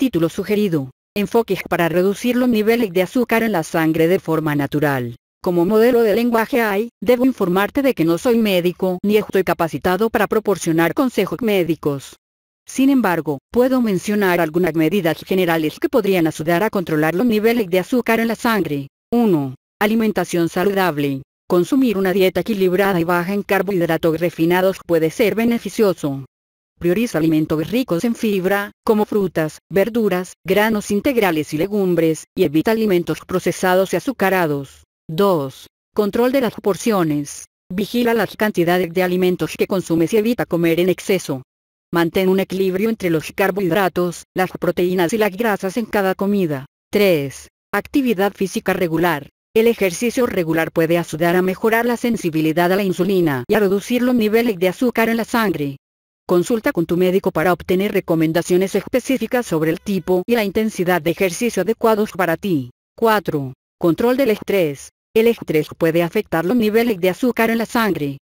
Título sugerido. Enfoques para reducir los niveles de azúcar en la sangre de forma natural. Como modelo de lenguaje hay, debo informarte de que no soy médico ni estoy capacitado para proporcionar consejos médicos. Sin embargo, puedo mencionar algunas medidas generales que podrían ayudar a controlar los niveles de azúcar en la sangre. 1. Alimentación saludable. Consumir una dieta equilibrada y baja en carbohidratos refinados puede ser beneficioso prioriza alimentos ricos en fibra, como frutas, verduras, granos integrales y legumbres, y evita alimentos procesados y azucarados. 2. Control de las porciones. Vigila las cantidades de alimentos que consumes y evita comer en exceso. Mantén un equilibrio entre los carbohidratos, las proteínas y las grasas en cada comida. 3. Actividad física regular. El ejercicio regular puede ayudar a mejorar la sensibilidad a la insulina y a reducir los niveles de azúcar en la sangre. Consulta con tu médico para obtener recomendaciones específicas sobre el tipo y la intensidad de ejercicio adecuados para ti. 4. Control del estrés. El estrés puede afectar los niveles de azúcar en la sangre.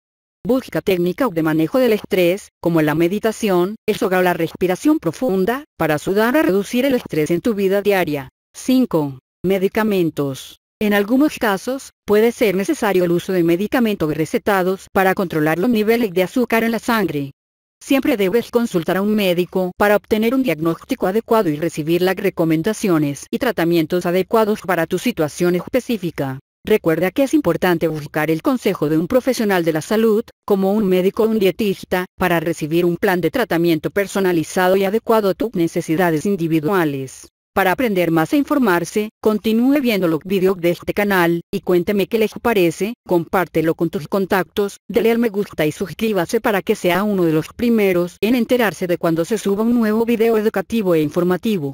Busca técnicas de manejo del estrés, como la meditación, el yoga o la respiración profunda, para ayudar a reducir el estrés en tu vida diaria. 5. Medicamentos. En algunos casos, puede ser necesario el uso de medicamentos recetados para controlar los niveles de azúcar en la sangre. Siempre debes consultar a un médico para obtener un diagnóstico adecuado y recibir las recomendaciones y tratamientos adecuados para tu situación específica. Recuerda que es importante buscar el consejo de un profesional de la salud, como un médico o un dietista, para recibir un plan de tratamiento personalizado y adecuado a tus necesidades individuales. Para aprender más e informarse, continúe viendo los videos de este canal, y cuénteme qué les parece, compártelo con tus contactos, de al me gusta y suscríbase para que sea uno de los primeros en enterarse de cuando se suba un nuevo video educativo e informativo.